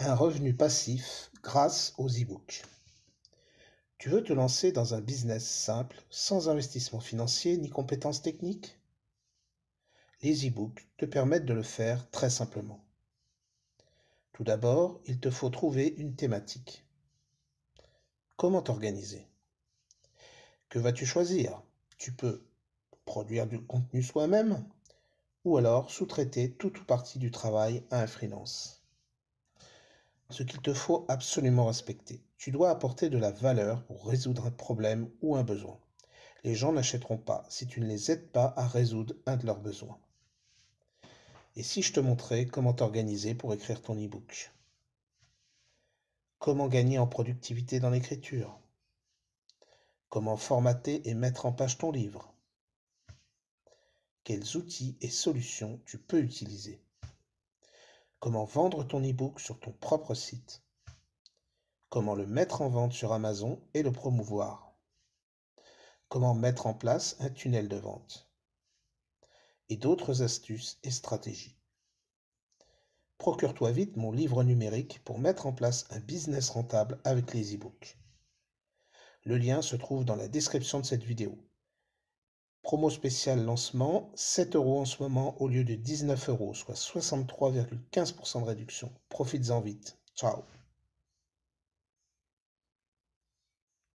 un revenu passif grâce aux e-books. Tu veux te lancer dans un business simple, sans investissement financier ni compétences techniques Les e-books te permettent de le faire très simplement. Tout d'abord, il te faut trouver une thématique. Comment t'organiser Que vas-tu choisir Tu peux produire du contenu soi-même ou alors sous-traiter toute ou partie du travail à un freelance ce qu'il te faut absolument respecter. Tu dois apporter de la valeur pour résoudre un problème ou un besoin. Les gens n'achèteront pas si tu ne les aides pas à résoudre un de leurs besoins. Et si je te montrais comment t'organiser pour écrire ton e-book Comment gagner en productivité dans l'écriture Comment formater et mettre en page ton livre Quels outils et solutions tu peux utiliser Comment vendre ton e-book sur ton propre site Comment le mettre en vente sur Amazon et le promouvoir Comment mettre en place un tunnel de vente Et d'autres astuces et stratégies. Procure-toi vite mon livre numérique pour mettre en place un business rentable avec les e-books. Le lien se trouve dans la description de cette vidéo promo spéciale lancement, 7 euros en ce moment au lieu de 19 euros, soit 63,15% de réduction. Profites-en vite. Ciao